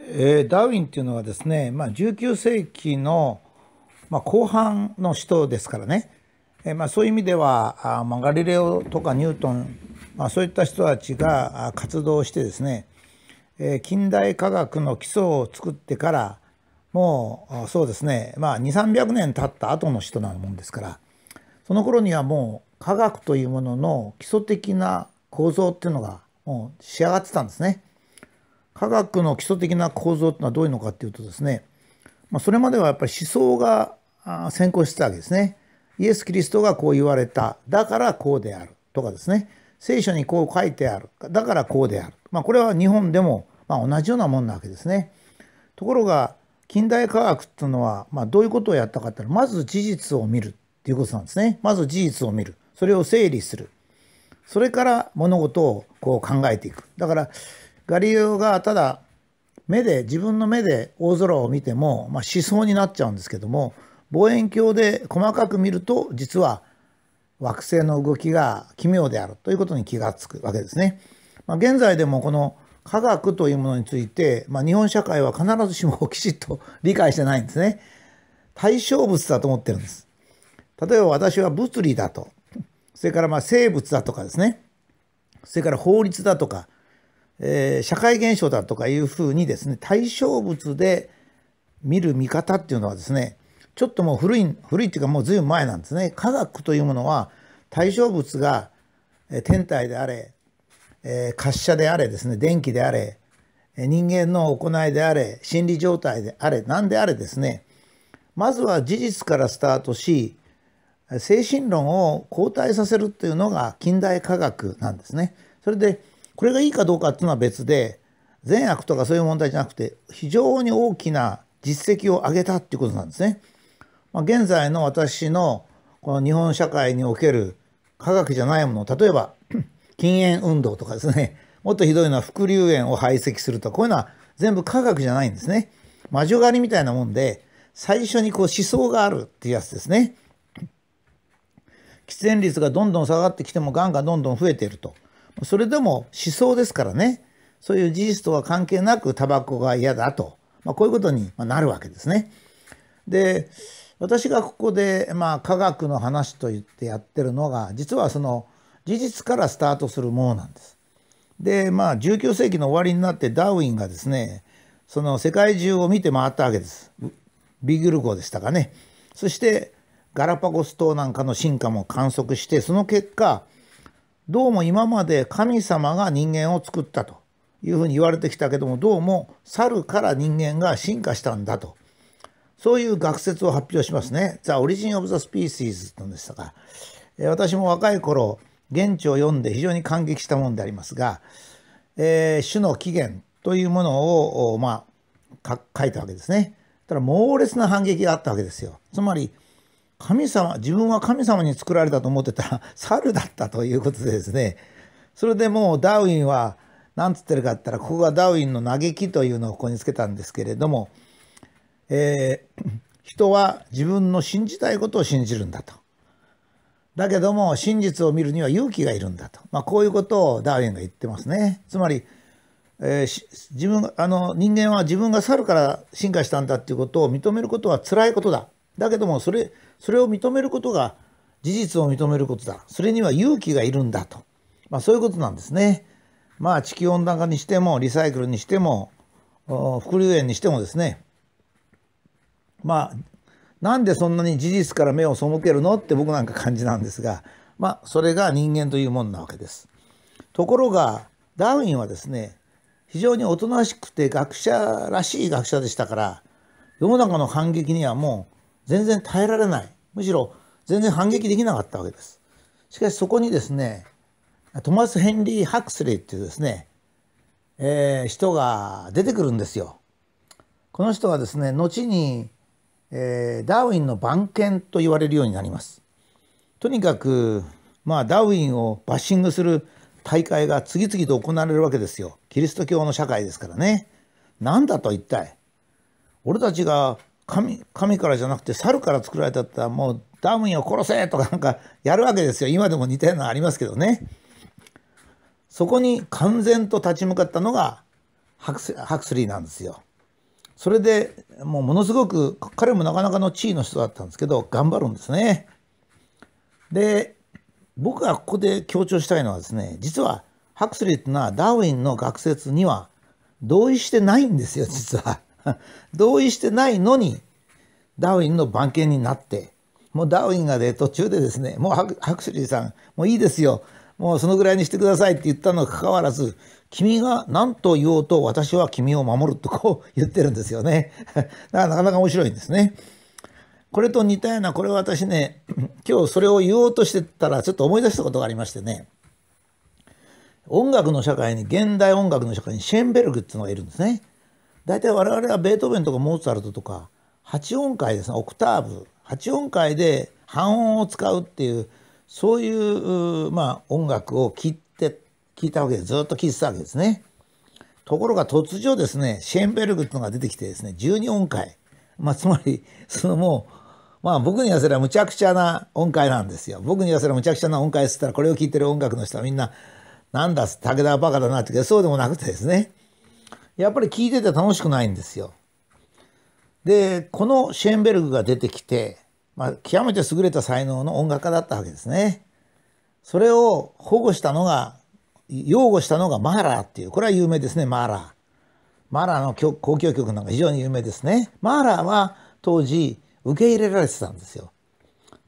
えー、ダーウィンっていうのはですね、まあ、19世紀の、まあ、後半の人ですからね、えーまあ、そういう意味ではあ、まあ、ガリレオとかニュートン、まあ、そういった人たちが活動してですね、えー、近代科学の基礎を作ってからもうそうですね、まあ、2 3 0 0年経った後の人なもんですからその頃にはもう科学というものの基礎的な構造っていうのがもう仕上がってたんですね。科学の基礎的な構造っていうのはどういうのかっていうとですね、まあ、それまではやっぱり思想が先行してたわけですね。イエス・キリストがこう言われた。だからこうである。とかですね。聖書にこう書いてある。だからこうである。まあ、これは日本でもま同じようなもんなわけですね。ところが、近代科学っていうのは、まどういうことをやったかっていうのは、まず事実を見るっていうことなんですね。まず事実を見る。それを整理する。それから物事をこう考えていく。だから、ガリレオがただ目で自分の目で大空を見ても、まあ、思想になっちゃうんですけども望遠鏡で細かく見ると実は惑星の動きが奇妙であるということに気がつくわけですね。まあ、現在でもこの科学というものについて、まあ、日本社会は必ずしもきちっと 理解してないんですね。対象物だと思ってるんです。例えば私は物理だと。それからまあ生物だとかですね。それから法律だとかえー、社会現象だとかいうふうにですね対象物で見る見方っていうのはですねちょっともう古い古いっていうかもう随分前なんですね科学というものは対象物が天体であれ、えー、滑車であれですね電気であれ人間の行いであれ心理状態であれ何であれですねまずは事実からスタートし精神論を後退させるというのが近代科学なんですね。それでこれがいいかどうかっていうのは別で善悪とかそういう問題じゃなくて非常に大きな実績を上げたっていうことなんですね。まあ、現在の私のこの日本社会における科学じゃないもの例えば 禁煙運動とかですねもっとひどいのは副流煙を排斥するとこういうのは全部科学じゃないんですね。魔女狩りみたいなもんで最初にこう思想があるっていうやつですね。喫煙率がどんどん下がってきてもがんがどんどん増えていると。それでも思想ですからね、そういう事実とは関係なくタバコが嫌だと、まあ、こういうことになるわけですね。で、私がここで、まあ、科学の話と言ってやってるのが、実はその事実からスタートするものなんです。で、まあ、19世紀の終わりになってダーウィンがですね、その世界中を見て回ったわけです。ビグル号でしたかね。そしてガラパゴス島なんかの進化も観測して、その結果、どうも今まで神様が人間を作ったというふうに言われてきたけどもどうも猿から人間が進化したんだとそういう学説を発表しますね「The Origin of the Species」なんでしたが私も若い頃現地を読んで非常に感激したものでありますが、えー、種の起源というものをまあ書いたわけですね。ただ猛烈な反撃があったわけですよ。つまり神様自分は神様に作られたと思ってたら 猿だったということでですねそれでもうダーウィンは何つってるかって言ったらここがダーウィンの嘆きというのをここにつけたんですけれども、えー、人は自分の信じたいことを信じるんだと。だけども真実を見るには勇気がいるんだと、まあ、こういうことをダーウィンが言ってますね。つまり、えー、自分あの人間は自分が猿から進化したんだっていうことを認めることは辛いことだ。だけどもそれそれを認めることが事実を認めることだそれには勇気がいるんだと、まあ、そういうことなんですね。まあ地球温暖化にしてもリサイクルにしても伏流炎にしてもですねまあなんでそんなに事実から目を背けるのって僕なんか感じなんですがまあそれが人間というもんなわけです。ところがダーウィンはですね非常におとなしくて学者らしい学者でしたから世の中の反撃にはもう全然耐えられないむしろ全然反撃できなかったわけです。しかしそこにですねトマス・ヘンリー・ハクスレイっていうですね、えー、人が出てくるんですよ。この人はですね後に、えー、ダーウィンの番犬と言われるようになります。とにかく、まあ、ダーウィンをバッシングする大会が次々と行われるわけですよ。キリスト教の社会ですからね。なんだと一体。俺たちが神神からじゃなくて猿から作られたったらもうダーウィンを殺せとかなんかやるわけですよ今でも似たようなのありますけどねそこに完全と立ち向かったのがハクスリーなんですよそれでもうものすごく彼もなかなかの地位の人だったんですけど頑張るんですねで僕がここで強調したいのはですね実はハクスリーっていうのはダーウィンの学説には同意してないんですよ実は。同意してないのに、ダーウィンの番犬になって、もうダーウィンがね、途中でですね、もうハクシュリーさん、もういいですよ。もうそのぐらいにしてくださいって言ったのかかわらず、君が何と言おうと私は君を守るとこう言ってるんですよね。だからなかなか面白いんですね。これと似たような、これは私ね、今日それを言おうとしてたらちょっと思い出したことがありましてね。音楽の社会に、現代音楽の社会にシェーンベルグっていうのがいるんですね。大体我々はベートーベンとかモーツァルトとか8音階ですねオクターブ8音階で半音を使うっていうそういうまあ音楽を聴いて聴いたわけでずっと聴いてたわけですね。ところが突如ですねシェンベルグっていうのが出てきてですね12音階、まあ、つまりそのもうまあ僕に言わせればむちゃくちゃな音階なんですよ。僕に言わせればむちゃくちゃな音階っつったらこれを聴いてる音楽の人はみんななんだ武田はバカだなって言うけどそうでもなくてですねやっぱり聞いてて楽しくないんですよ。で、このシェーンベルグが出てきて、まあ、極めて優れた才能の音楽家だったわけですね。それを保護したのが、擁護したのがマーラーっていう、これは有名ですね、マーラー。マーラーの交響曲なんか非常に有名ですね。マーラーは当時受け入れられてたんですよ。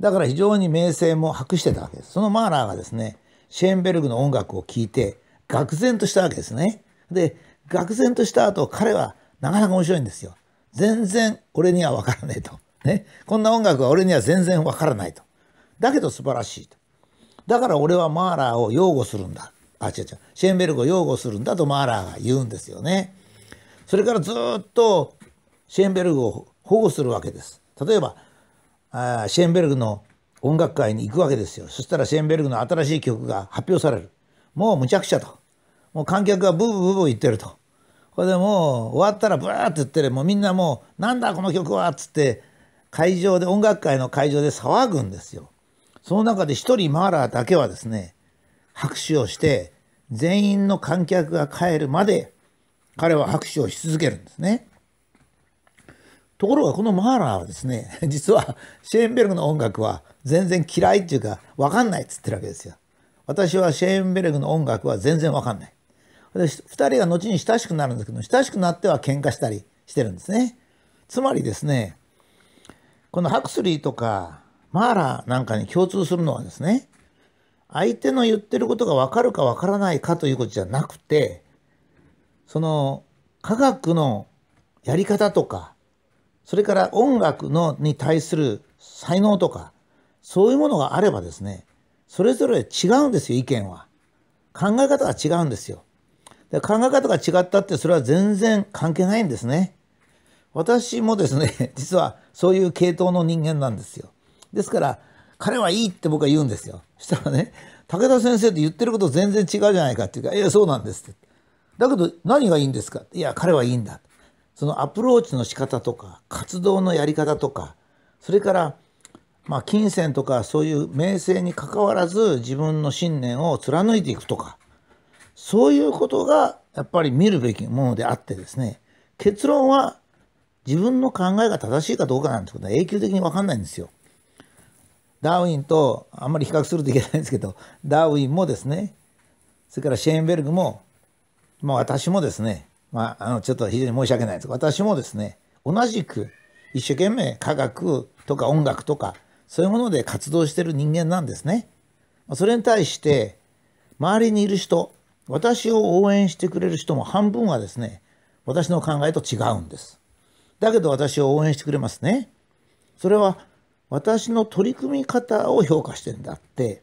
だから非常に名声も博してたわけです。そのマーラーがですね、シェーンベルグの音楽を聴いて、愕然としたわけですね。で、愕然とした後彼はなかなか面白いんですよ。全然俺には分からねえと。ね。こんな音楽は俺には全然分からないと。だけど素晴らしいと。だから俺はマーラーを擁護するんだ。あ、違う違う。シェーンベルグを擁護するんだとマーラーが言うんですよね。それからずっとシェーンベルグを保護するわけです。例えば、あシェーンベルグの音楽会に行くわけですよ。そしたらシェーンベルグの新しい曲が発表される。もう無茶苦茶と。もう観客がブーブーブーブー言ってると。これでもう終わったらブワーって言ってるもうみんなもう「なんだこの曲は!」っつって会場で音楽会の会場で騒ぐんですよ。その中で一人マーラーだけはですね拍手をして全員の観客が帰るまで彼は拍手をし続けるんですね。ところがこのマーラーはですね 実はシェーンベルグの音楽は全然嫌いっていうか分かんないっつってるわけですよ。私はシェーンベルグの音楽は全然わかんない。で2人が後に親しくなるんですけど親しくなっては喧嘩したりしてるんですね。つまりですねこのハクスリーとかマーラーなんかに共通するのはですね相手の言ってることが分かるか分からないかということじゃなくてその科学のやり方とかそれから音楽のに対する才能とかそういうものがあればですねそれぞれ違うんですよ意見は。考え方が違うんですよ。で考え方が違ったってそれは全然関係ないんですね。私もですね、実はそういう系統の人間なんですよ。ですから、彼はいいって僕は言うんですよ。そしたらね、武田先生って言ってること全然違うじゃないかっていうか、いや、そうなんですって。だけど何がいいんですかいや、彼はいいんだ。そのアプローチの仕方とか、活動のやり方とか、それから、まあ、金銭とかそういう名声に関わらず自分の信念を貫いていくとかそういうことがやっぱり見るべきものであってですね、結論は自分の考えが正しいかどうかなんてことは永久的に分かんないんですよ。ダーウィンとあんまり比較するといけないんですけど、ダーウィンもですね、それからシェーンベルグも、まあ私もですね、まあ、あの、ちょっと非常に申し訳ないです。私もですね、同じく一生懸命科学とか音楽とか、そういうもので活動してる人間なんですね。それに対して、周りにいる人、私を応援してくれる人も半分はですね私の考えと違うんですだけど私を応援してくれますねそれは私の取り組み方を評価してるんだって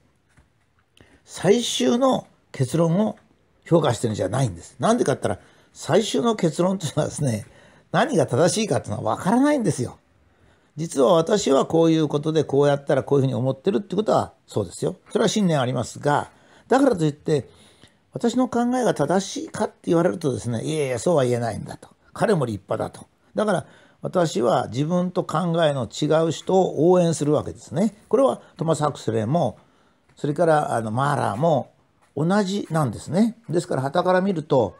最終の結論を評価してるんじゃないんですなんでかって言ったら最終の結論というのはですね何が正しいかっていうのは分からないんですよ実は私はこういうことでこうやったらこういうふうに思ってるってことはそうですよそれは信念ありますがだからといって私の考えが正しいかって言われるとですねいやいやそうは言えないんだと彼も立派だとだから私は自分と考えの違う人を応援するわけですねこれはトマス・ハクスレーもそれからあのマーラーも同じなんですねですから傍から見ると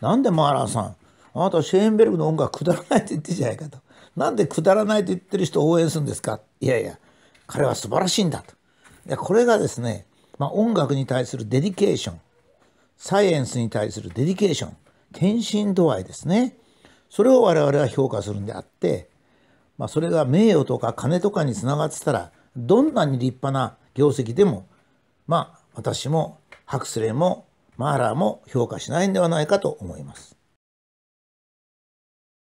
なんでマーラーさんあなたはシェーンベルグの音楽くだらないって言ってるじゃないかとなんでくだらないと言ってる人を応援するんですかいやいや彼は素晴らしいんだといやこれがですね、まあ、音楽に対するデディケーションサイエンスに対するデリケーション献身度合いですねそれを我々は評価するんであって、まあ、それが名誉とか金とかにつながってたらどんなに立派な業績でもまあ私もハクスレイもマーラーも評価しないんではないかと思います。